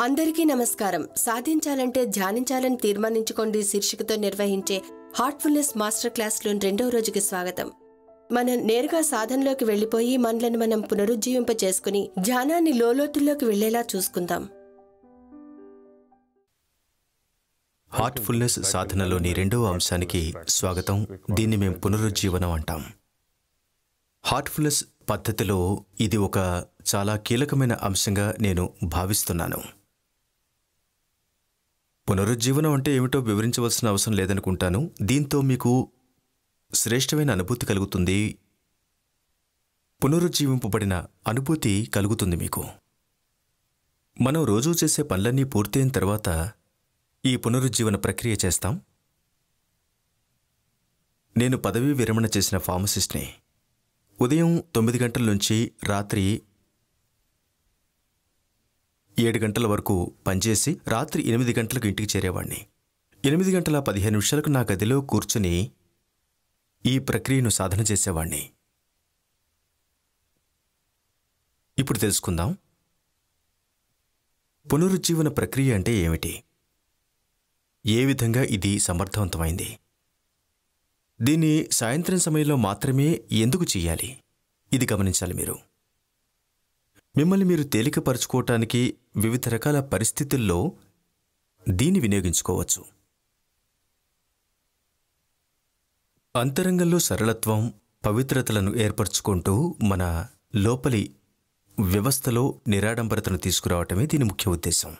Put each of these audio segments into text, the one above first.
అందరికీ నమస్కారం సాధించాలంటే ధ్యానించాలని తీర్మానించుకోండి శీర్షికతో నిర్వహించే హార్ట్ఫుల్నెస్ మాస్టర్ క్లాస్లోని రెండవ రోజుకి స్వాగతం మనం నేరుగా సాధనలోకి వెళ్ళిపోయి మనలను మనం పునరుజ్జీవింప చేసుకుని ధ్యానాన్ని లోలోతుల్లోకి వెళ్లేలా చూసుకుందాం హార్ట్ఫుల్నెస్ సాధనలోని రెండవ అంశానికి స్వాగతం దీన్ని మేము పునరుజ్జీవనం అంటాం హార్ట్ఫుల్నెస్ పద్ధతిలో ఇది ఒక చాలా కీలకమైన అంశంగా నేను భావిస్తున్నాను పునరుజ్జీవనం అంటే ఏమిటో వివరించవలసిన అవసరం లేదనుకుంటాను దీంతో మీకు శ్రేష్టమైన అనుభూతి కలుగుతుంది పునరుజ్జీవింపబడిన అనుభూతి కలుగుతుంది మీకు మనం రోజూ చేసే పనులన్నీ పూర్తయిన తర్వాత ఈ పునరుజ్జీవన ప్రక్రియ చేస్తాం నేను పదవీ విరమణ చేసిన ఫార్మసిస్ట్ని ఉదయం తొమ్మిది గంటల నుంచి రాత్రి ఏడు గంటల వరకు పనిచేసి రాత్రి ఎనిమిది గంటలకు ఇంటికి చేరేవాణ్ణి ఎనిమిది గంటల పదిహేను నిమిషాలకు నా గదిలో కూర్చుని ఈ ప్రక్రియను సాధన చేసేవాణ్ణి ఇప్పుడు తెలుసుకుందాం పునరుజ్జీవన ప్రక్రియ అంటే ఏమిటి ఏ విధంగా ఇది సమర్థవంతమైంది దీన్ని సాయంత్రం సమయంలో మాత్రమే ఎందుకు చేయాలి ఇది గమనించాలి మీరు మిమ్మల్ని మీరు తేలికపరచుకోవటానికి వివిధ రకాల పరిస్థితుల్లో దీన్ని వినియోగించుకోవచ్చు అంతరంగంలో సరళత్వం పవిత్రతలను ఏర్పరచుకుంటూ మన లోపలి వ్యవస్థలో నిరాడంబరతను తీసుకురావటమే దీని ముఖ్య ఉద్దేశం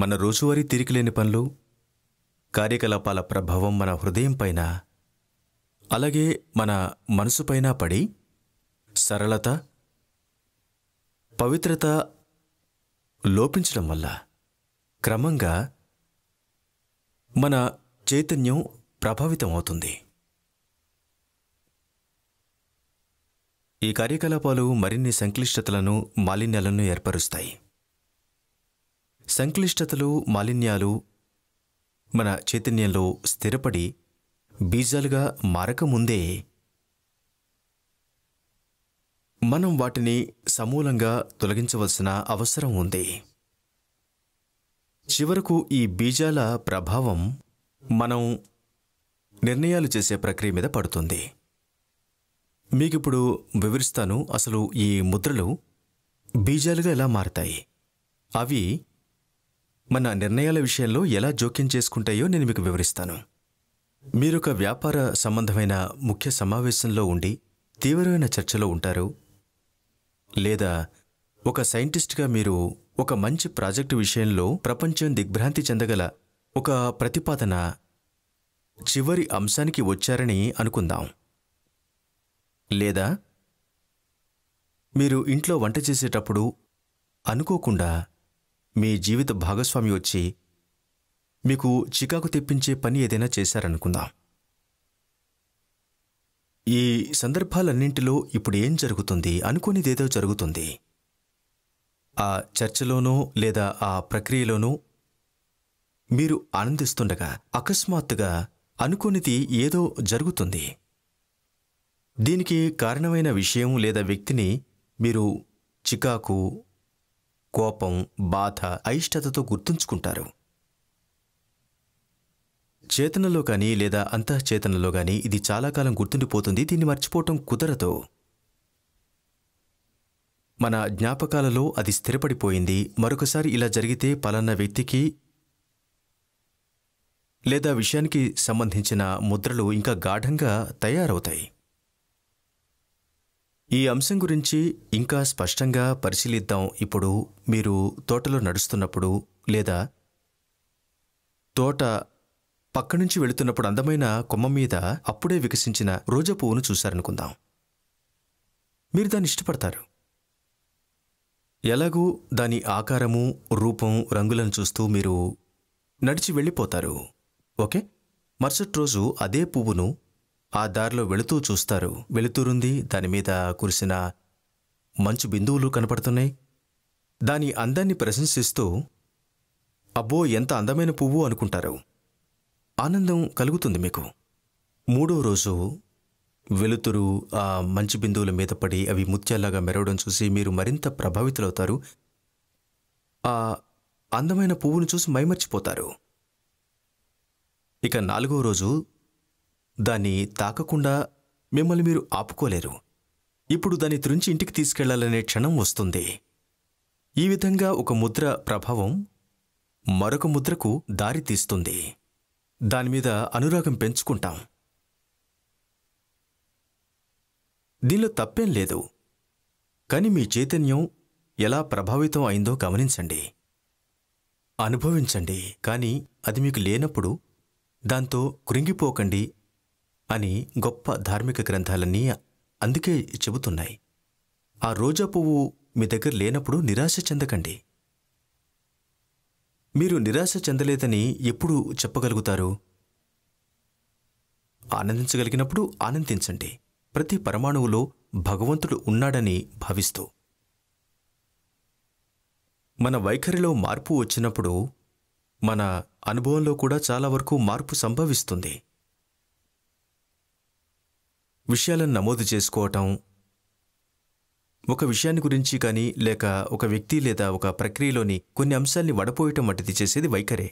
మన రోజువారీ తిరిగిలేని పనులు కార్యకలాపాల ప్రభావం మన హృదయం పైన అలాగే మన మనసుపైన పడి సరళత పవిత్రత లోపించడం వల్ల క్రమంగా మన చైతన్యం ప్రభావితం అవుతుంది ఈ కార్యకలాపాలు మరిన్ని సంక్లిష్టతలను మాలిన్యాలను ఏర్పరుస్తాయి సంక్లిష్టతలు మాలిన్యాలు మన చైతన్యంలో స్థిరపడి బీజాలుగా మారకముందే మనం వాటిని సమూలంగా తొలగించవలసిన అవసరం ఉంది చివరకు ఈ బీజాల ప్రభావం మనం నిర్ణయాలు చేసే ప్రక్రియ మీద పడుతుంది మీకిప్పుడు వివరిస్తాను అసలు ఈ ముద్రలు బీజాలుగా ఎలా మారతాయి అవి మన నిర్ణయాల విషయంలో ఎలా జోక్యం చేసుకుంటాయో నేను మీకు వివరిస్తాను మీరొక వ్యాపార సంబంధమైన ముఖ్య సమావేశంలో ఉండి తీవ్రమైన చర్చలో ఉంటారు లేదా ఒక సైంటిస్ట్గా మీరు ఒక మంచి ప్రాజెక్టు విషయంలో ప్రపంచం దిగ్భ్రాంతి చెందగల ఒక ప్రతిపాదన చివరి అంశానికి వచ్చారని అనుకుందాం లేదా మీరు ఇంట్లో వంట చేసేటప్పుడు అనుకోకుండా మీ జీవిత భాగస్వామి వచ్చి మీకు చికాకు తెప్పించే పని ఏదైనా చేశారనుకుందాం ఈ సందర్భాలన్నింటిలో ఇప్పుడు ఏం జరుగుతుంది అనుకునేదేదో జరుగుతుంది ఆ చర్చలోనో లేదా ఆ ప్రక్రియలోనో మీరు ఆనందిస్తుండగా అకస్మాత్తుగా అనుకునేది ఏదో జరుగుతుంది దీనికి కారణమైన విషయం లేదా వ్యక్తిని మీరు చికాకు కోపం బాధ అయిష్టతతో గుర్తుంచుకుంటారు చేతనలో కానీ లేదా అంతఃచేతనలో కానీ ఇది చాలా కాలం గుర్తుండిపోతుంది దీన్ని మర్చిపోవటం కుదరదు మన జ్ఞాపకాలలో అది స్థిరపడిపోయింది మరొకసారి ఇలా జరిగితే పలానా వ్యక్తికి లేదా విషయానికి సంబంధించిన ముద్రలు ఇంకా గాఢంగా తయారవుతాయి ఈ అంశం గురించి ఇంకా స్పష్టంగా పరిశీలిద్దాం ఇప్పుడు మీరు తోటలో నడుస్తున్నప్పుడు లేదా తోట పక్కనుంచి వెళుతున్నప్పుడు అందమైన కొమ్మ మీద అప్పుడే వికసించిన రోజా పువ్వును చూశారనుకుందాం మీరు దాన్ని ఇష్టపడతారు ఎలాగూ దాని ఆకారము రూపం రంగులను చూస్తూ మీరు నడిచి వెళ్ళిపోతారు ఓకే మరుసటి రోజు అదే పువ్వును ఆ దారిలో వెళుతూ చూస్తారు వెళుతూరుంది దానిమీద కురిసిన మంచు బిందువులు కనపడుతున్నాయి దాని అందాన్ని ప్రశంసిస్తూ అబ్బో ఎంత అందమైన పువ్వు అనుకుంటారు ఆనందం కలుగుతుంది మీకు మూడో రోజు వెలుతురు ఆ మంచు బిందువుల మీద పడి అవి ముత్యాల్లాగా మెరవడం చూసి మీరు మరింత ప్రభావితులవుతారు ఆ అందమైన పువ్వును చూసి మైమర్చిపోతారు ఇక నాలుగో రోజు దాన్ని తాకకుండా మిమ్మల్ని మీరు ఆపుకోలేరు ఇప్పుడు దాన్ని త్రుంచి ఇంటికి తీసుకెళ్లాలనే క్షణం వస్తుంది ఈ విధంగా ఒక ముద్ర ప్రభావం మరొక ముద్రకు దారి తీస్తుంది దానిమీద అనురాగం పెంచుకుంటాం దీనిలో తప్పేం లేదు కానీ మీ చైతన్యం ఎలా ప్రభావితం అయిందో గమనించండి అనుభవించండి కానీ అది మీకు లేనప్పుడు దాంతో కృంగిపోకండి అని గొప్ప ధార్మిక గ్రంథాలన్నీ అందుకే చెబుతున్నాయి ఆ రోజా పువ్వు మీ దగ్గర లేనప్పుడు నిరాశ చెందకండి మీరు నిరాశ చెందలేదని ఎప్పుడు చెప్పగలుగుతారు ఆనందించగలిగినప్పుడు ఆనందించండి ప్రతి పరమాణువులో భగవంతుడు ఉన్నాడని భావిస్తూ మన వైఖరిలో మార్పు వచ్చినప్పుడు మన అనుభవంలో కూడా చాలా వరకు మార్పు సంభవిస్తుంది విషయాలను నమోదు చేసుకోవటం ఒక విషయాన్ని గురించి కానీ లేక ఒక వ్యక్తి లేదా ఒక ప్రక్రియలోని కొన్ని అంశాల్ని వడపోయటం వంటిది చేసేది వైఖరే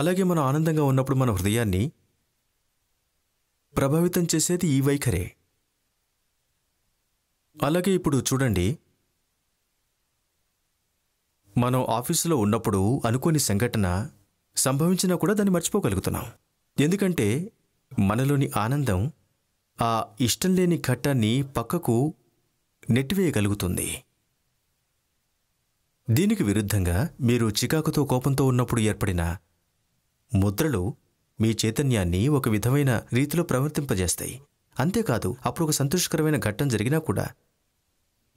అలాగే మనం ఆనందంగా ఉన్నప్పుడు మన హృదయాన్ని ప్రభావితం చేసేది ఈ వైఖరే అలాగే ఇప్పుడు చూడండి మనం ఆఫీసులో ఉన్నప్పుడు అనుకోని సంఘటన సంభవించినా కూడా దాన్ని మర్చిపోగలుగుతున్నాం ఎందుకంటే మనలోని ఆనందం ఆ ఇష్టం లేని ఘట్టాన్ని పక్కకు నెట్టివేయగలుగుతుంది దీనికి విరుద్ధంగా మీరు చికాకుతో కోపంతో ఉన్నప్పుడు ఏర్పడిన ముద్రలు మీ చైతన్యాన్ని ఒక విధమైన రీతిలో ప్రవర్తింపజేస్తాయి అంతేకాదు అప్పుడు ఒక సంతోషకరమైన ఘట్టం జరిగినా కూడా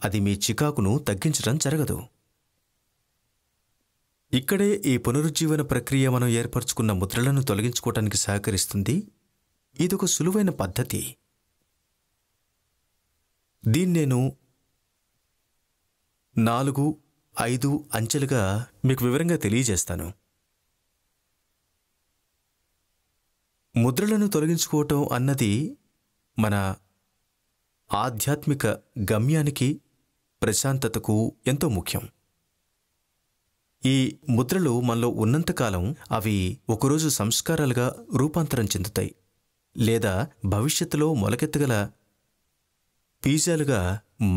అది మీ చికాకును తగ్గించడం జరగదు ఇక్కడే ఈ పునరుజ్జీవన ప్రక్రియ మనం ఏర్పరచుకున్న ముద్రలను తొలగించుకోవటానికి సహకరిస్తుంది ఇదొక సులువైన పద్ధతి దీన్ని నేను నాలుగు ఐదు అంచెలుగా మీకు వివరంగా తెలియజేస్తాను ముద్రలను తొలగించుకోవటం అన్నది మన ఆధ్యాత్మిక గమ్యానికి ప్రశాంతతకు ఎంతో ముఖ్యం ఈ ముద్రలు మనలో ఉన్నంతకాలం అవి ఒకరోజు సంస్కారాలుగా రూపాంతరం చెందుతాయి లేదా భవిష్యత్తులో మొలకెత్తగల పీజాలుగా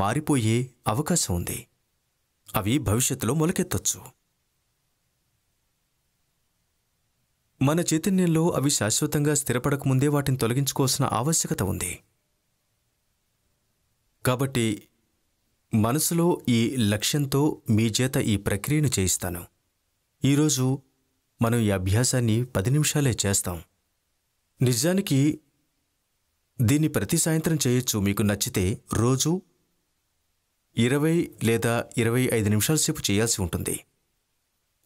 మారిపోయే అవకాశం ఉంది అవి భవిష్యత్తులో మొలకెత్తొచ్చు మన చైతన్యంలో అవి శాశ్వతంగా స్థిరపడకముందే వాటిని తొలగించుకోవాల్సిన ఆవశ్యకత ఉంది కాబట్టి మనసులో ఈ లక్ష్యంతో మీ చేత ఈ ప్రక్రియను చేయిస్తాను ఈరోజు మనం ఈ అభ్యాసాన్ని పది నిమిషాలే చేస్తాం నిజానికి దీన్ని ప్రతి సాయంత్రం చేయొచ్చు మీకు నచ్చితే రోజు ఇరవై లేదా ఇరవై ఐదు నిమిషాల సేపు చేయాల్సి ఉంటుంది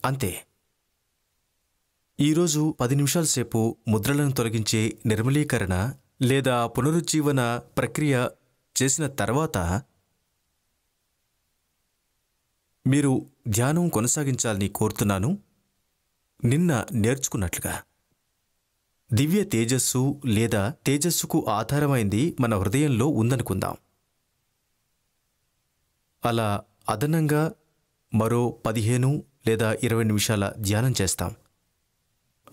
అంతే ఈరోజు పది నిమిషాల సేపు ముద్రలను తొలగించే నిర్మలీకరణ లేదా పునరుజ్జీవన ప్రక్రియ చేసిన తర్వాత మీరు ధ్యానం కొనసాగించాలని కోరుతున్నాను నిన్న నేర్చుకున్నట్లుగా దివ్య తేజస్సు లేదా తేజస్సుకు ఆధారమైంది మన హృదయంలో ఉందనుకుందాం అలా అదనంగా మరో పదిహేను లేదా ఇరవై నిమిషాల ధ్యానం చేస్తాం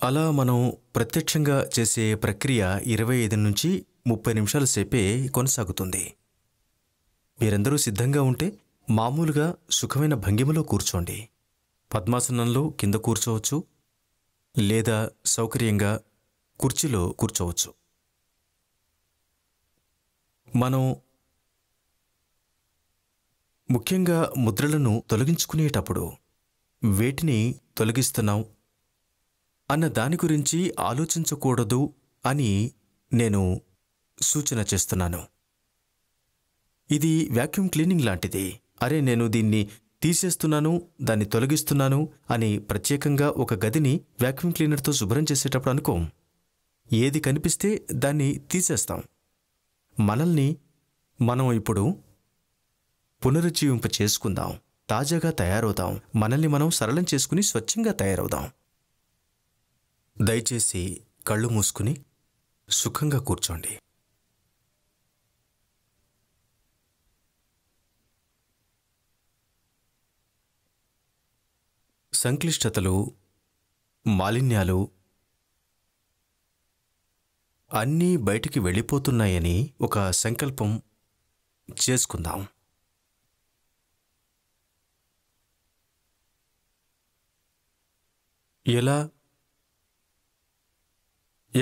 అలా మనం ప్రత్యక్షంగా చేసే ప్రక్రియ ఇరవై ఐదు నుంచి ముప్పై నిమిషాల సేపే కొనసాగుతుంది మీరందరూ సిద్ధంగా ఉంటే మామూలుగా సుఖమైన భంగిమలో కూర్చోండి పద్మాసనంలో కింద కూర్చోవచ్చు లేదా సౌకర్యంగా కుర్చీలో కూర్చోవచ్చు మనం ముఖ్యంగా ముద్రలను తొలగించుకునేటప్పుడు వేటిని తొలగిస్తున్నాం అన్న దాని గురించి ఆలోచించకూడదు అని నేను సూచన చేస్తున్నాను ఇది వ్యాక్యూమ్ క్లీనింగ్ లాంటిది అరే నేను దీన్ని తీసేస్తున్నాను దాన్ని తొలగిస్తున్నాను అని ప్రత్యేకంగా ఒక గదిని వ్యాక్యూమ్ క్లీనర్తో శుభ్రం చేసేటప్పుడు అనుకోం ఏది కనిపిస్తే దాన్ని తీసేస్తాం మనల్ని మనం ఇప్పుడు పునరుజ్జీవింప చేసుకుందాం తాజాగా తయారవుదాం మనల్ని మనం సరళం చేసుకుని స్వచ్ఛంగా తయారవుదాం దయచేసి కళ్ళు మూసుకుని సుఖంగా కూర్చోండి సంక్లిష్టతలు మాలిన్యాలు అన్నీ బయటికి వెళ్ళిపోతున్నాయని ఒక సంకల్పం చేసుకుందాం ఎలా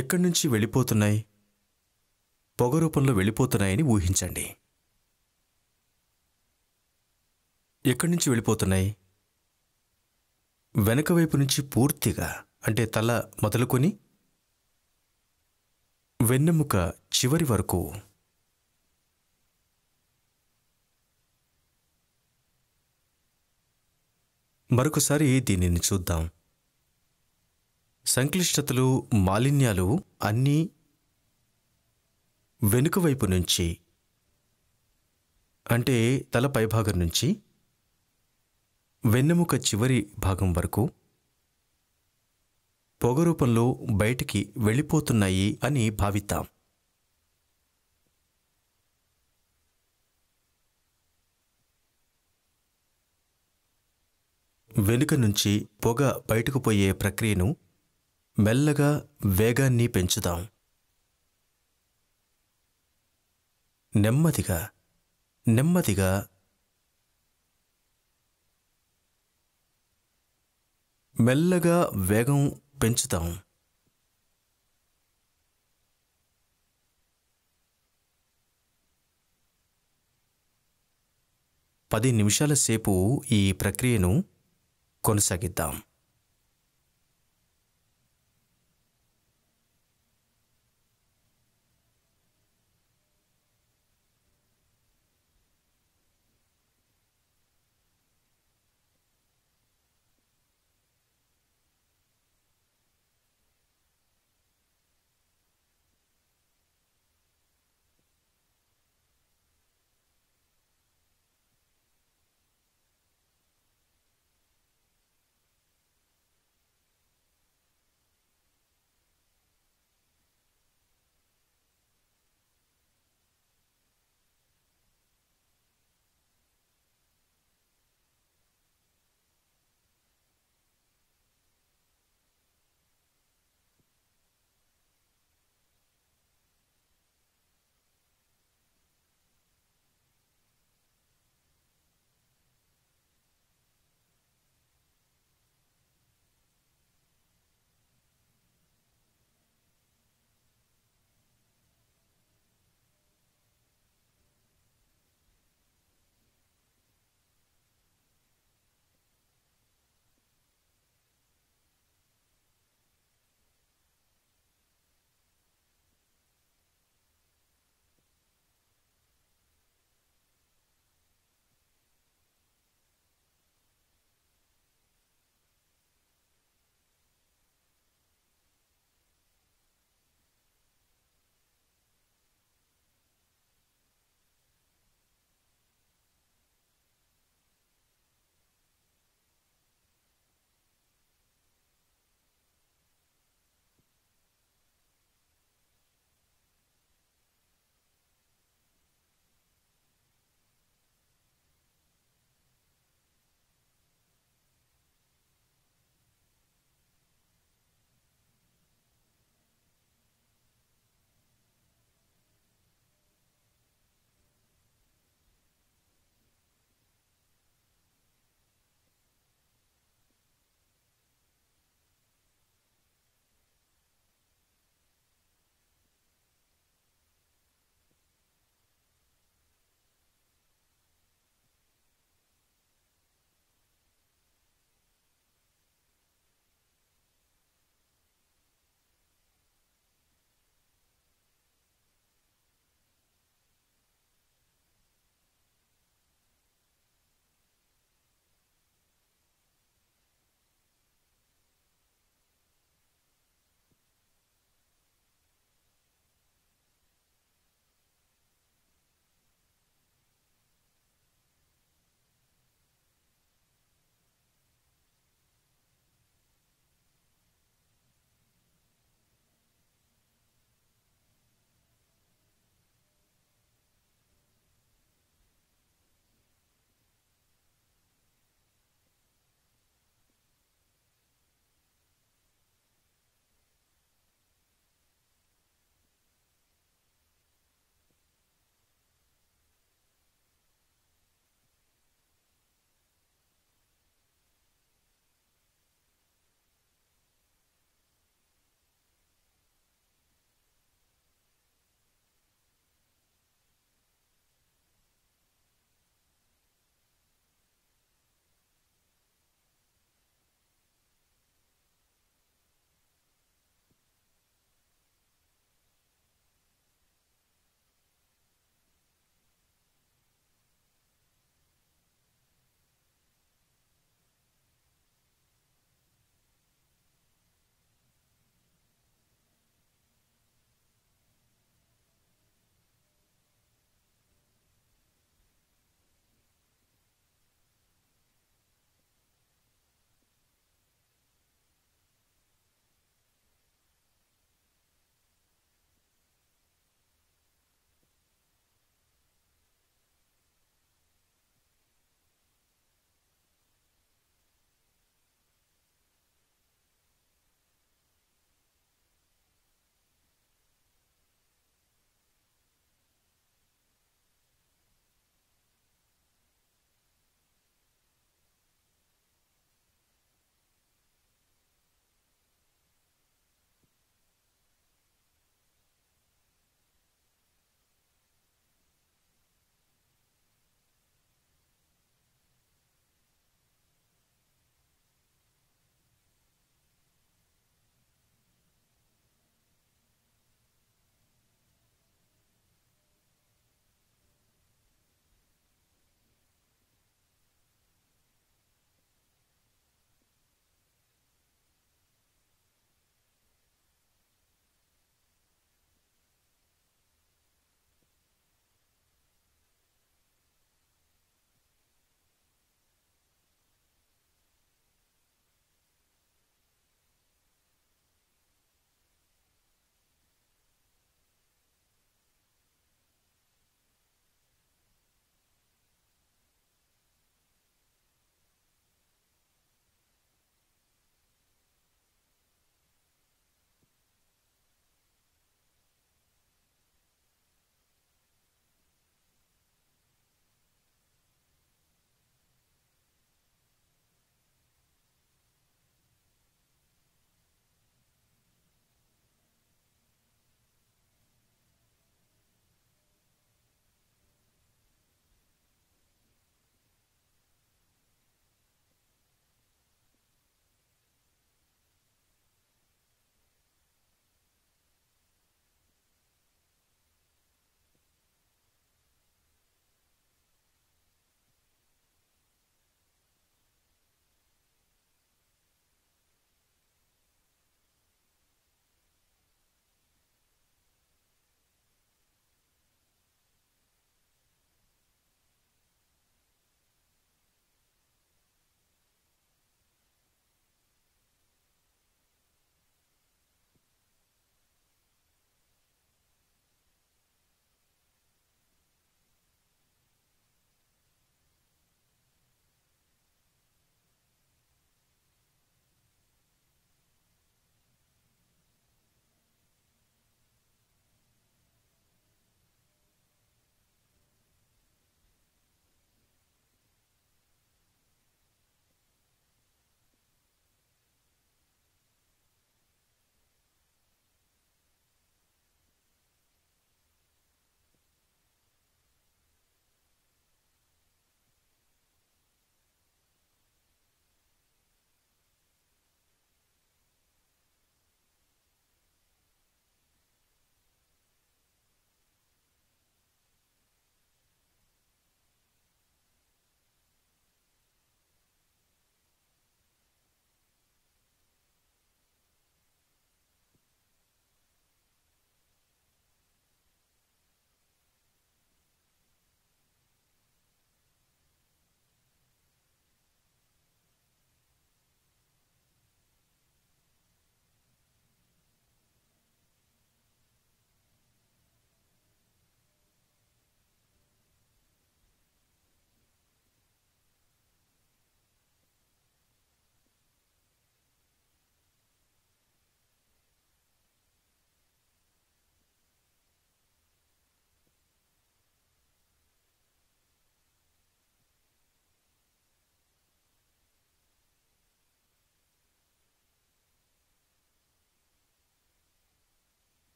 ఎక్కడి నుంచి వెళ్ళిపోతున్నాయి పొగ రూపంలో వెళ్ళిపోతున్నాయని ఊహించండి ఎక్కడి నుంచి వెళ్ళిపోతున్నాయి వెనక వైపు నుంచి పూర్తిగా అంటే తల మొదలుకొని వెన్నెముక చివరి వరకు మరొకసారి దీనిని చూద్దాం సంక్లిష్టతలు మాలిన్యాలు అన్నీ వెనుకవైపు నుంచి అంటే తల పైభాగం నుంచి వెన్నెముక చివరి భాగం వరకు పొగ రూపంలో బయటికి వెళ్ళిపోతున్నాయి అని భావిద్దాం వెనుక నుంచి పొగ బయటకు పోయే ప్రక్రియను మెల్లగా వేగాన్ని పెంచుదాం నెమ్మదిగా నెమ్మదిగా మెల్లగా వేగం పెంచుతాం పది నిమిషాల సేపు ఈ ప్రక్రియను కొనసాగిద్దాం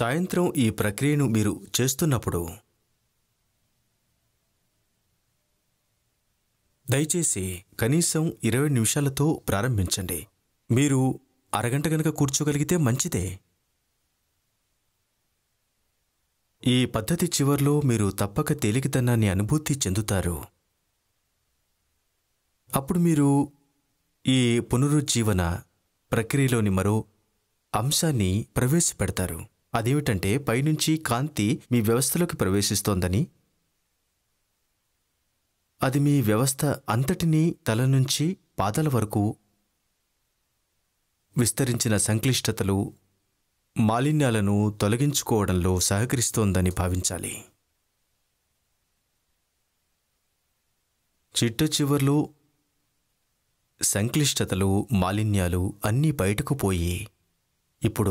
సాయంత్రం ఈ ప్రక్రియను మీరు చేస్తున్నప్పుడు దయచేసి కనీసం ఇరవై నిమిషాలతో ప్రారంభించండి మీరు అరగంట గనక కూర్చోగలిగితే మంచిదే ఈ పద్ధతి చివర్లో మీరు తప్పక తేలికతనాన్ని అనుభూతి చెందుతారు అప్పుడు మీరు ఈ పునరుజ్జీవన ప్రక్రియలోని మరో అంశాన్ని ప్రవేశపెడతారు అదేమిటంటే పైనుంచి కాంతి మీ వ్యవస్థలోకి ప్రవేశిస్తోందని అది మీ వ్యవస్థ అంతటినీ తల నుంచి పాదల వరకు విస్తరించిన సంక్లిష్టతలు మాలిన్యాలను తొలగించుకోవడంలో సహకరిస్తోందని భావించాలి చిట్ట చివర్లో సంక్లిష్టతలు మాలిన్యాలు అన్నీ బయటకు పోయి ఇప్పుడు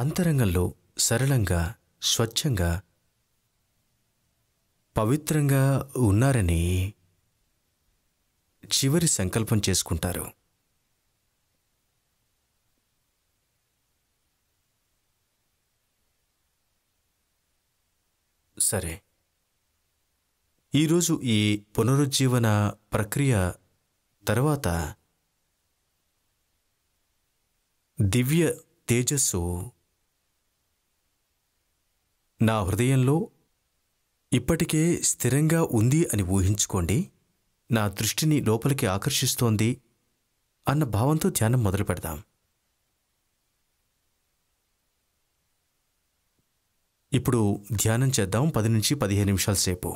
అంతరంగంలో సరళంగా స్వచ్ఛంగా పవిత్రంగా ఉన్నారని చివరి సంకల్పం చేసుకుంటారు సరే ఈరోజు ఈ పునరుజ్జీవన ప్రక్రియ తర్వాత దివ్య తేజస్సు నా హృదయంలో ఇప్పటికే స్థిరంగా ఉంది అని ఊహించుకోండి నా దృష్టిని లోపలికి ఆకర్షిస్తోంది అన్న భావంతో ధ్యానం మొదలు పెడదాం ఇప్పుడు ధ్యానం చేద్దాం పది నుంచి పదిహేను నిమిషాల సేపు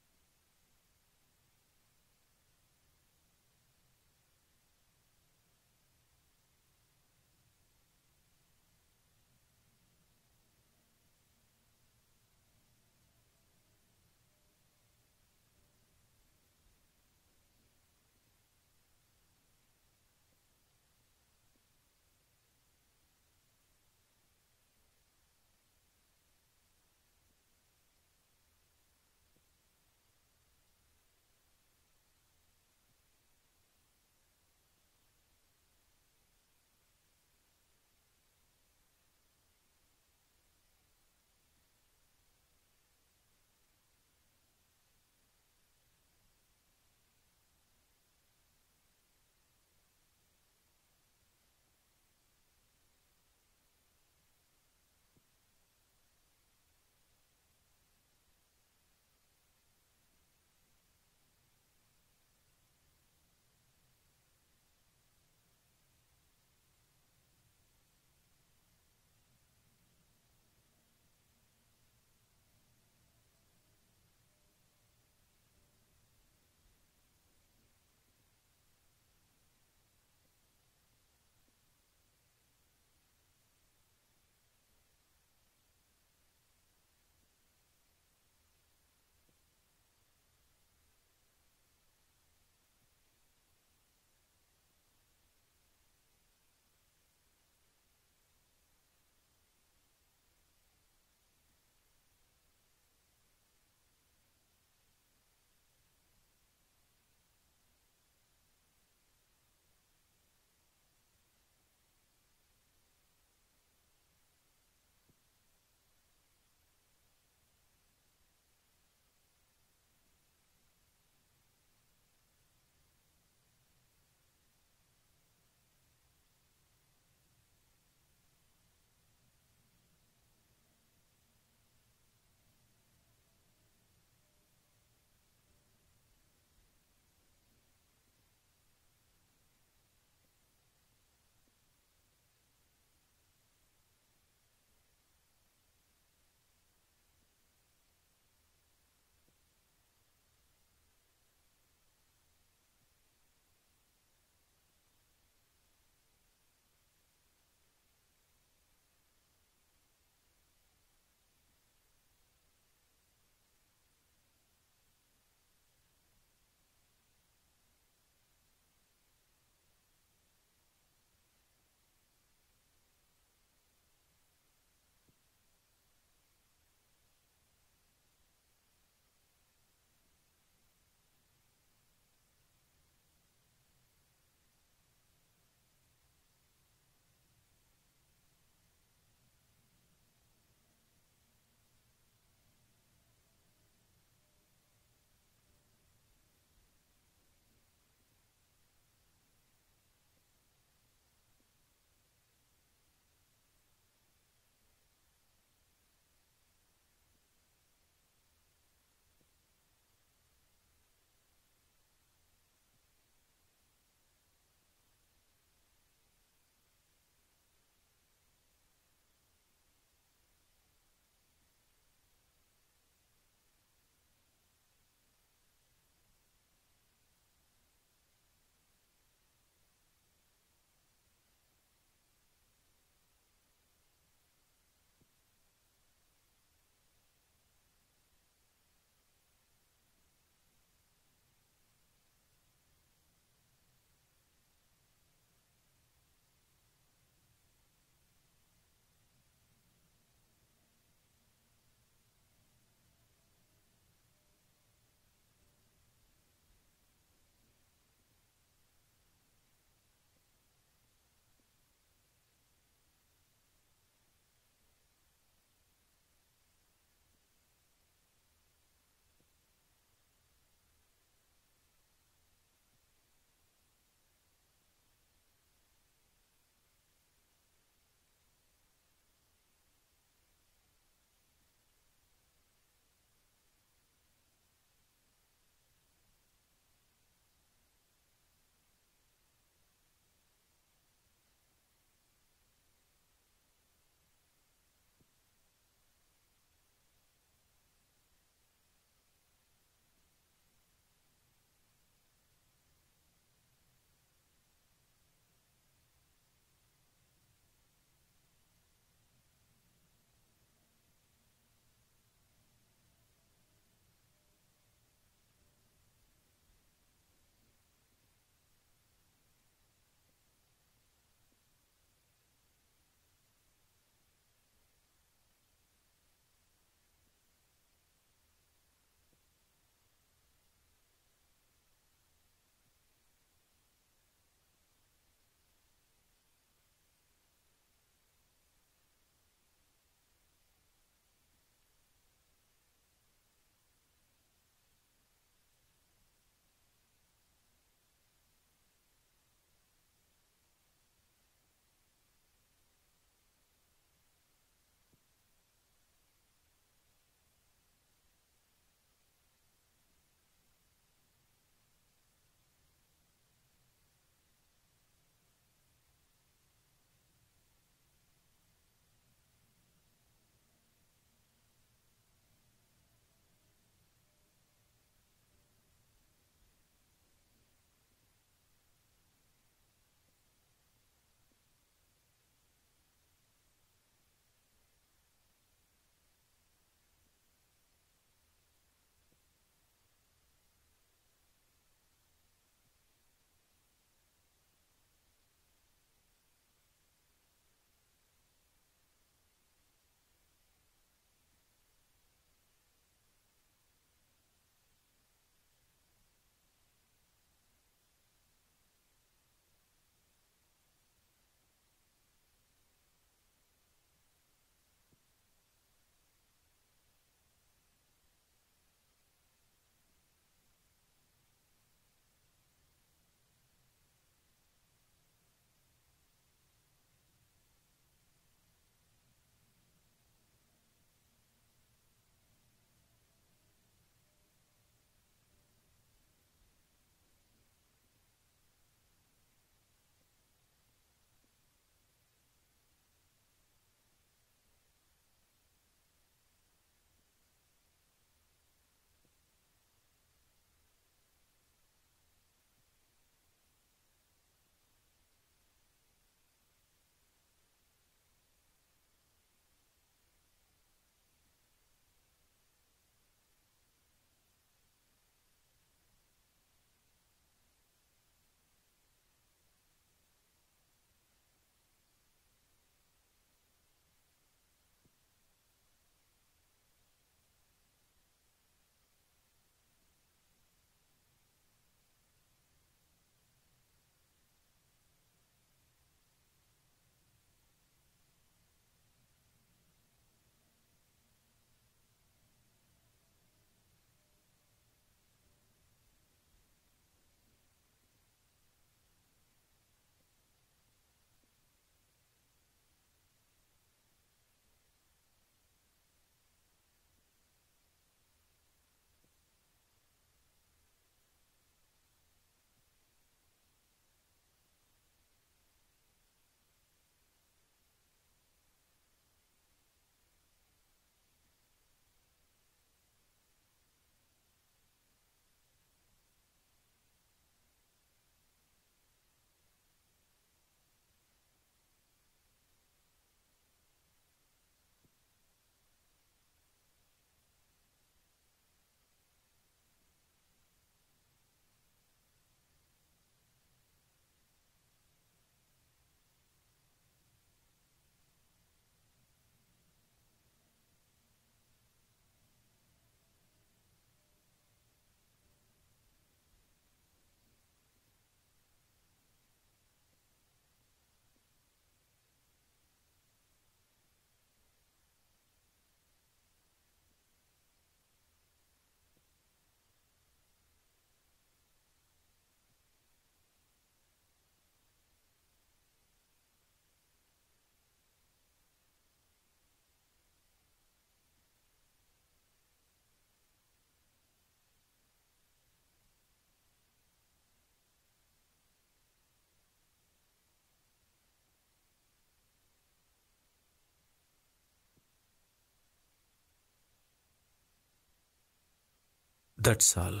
దట్స్ ఆల్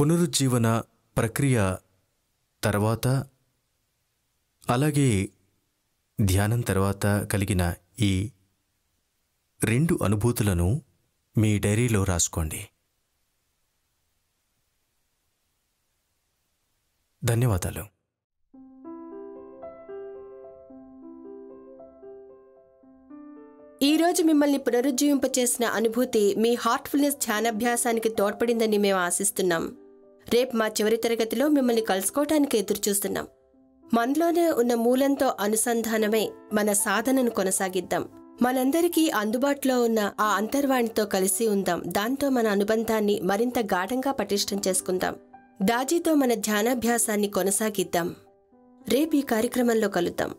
పునరుజ్జీవన ప్రక్రియ తర్వాత అలాగే ధ్యానం తర్వాత కలిగిన ఈ రెండు అనుభూతులను మీ డైరీలో రాసుకోండి ధన్యవాదాలు ఈరోజు మిమ్మల్ని పునరుజ్జీవింపచేసిన అనుభూతి మీ హార్ట్ఫుల్నెస్ ధ్యానాభ్యాసానికి తోడ్పడిందని మేము ఆశిస్తున్నాం రేపు మా చివరి తరగతిలో మిమ్మల్ని కలుసుకోవటానికి ఎదురుచూస్తున్నాం మనలోనే ఉన్న మూలంతో అనుసంధానమై మన సాధనను కొనసాగిద్దాం మనందరికీ అందుబాటులో ఉన్న ఆ అంతర్వాణితో కలిసి ఉందాం దాంతో మన అనుబంధాన్ని మరింత గాఢంగా పటిష్టం చేసుకుందాం దాజీతో మన ధ్యానాభ్యాసాన్ని కొనసాగిద్దాం రేపు ఈ కార్యక్రమంలో కలుద్దాం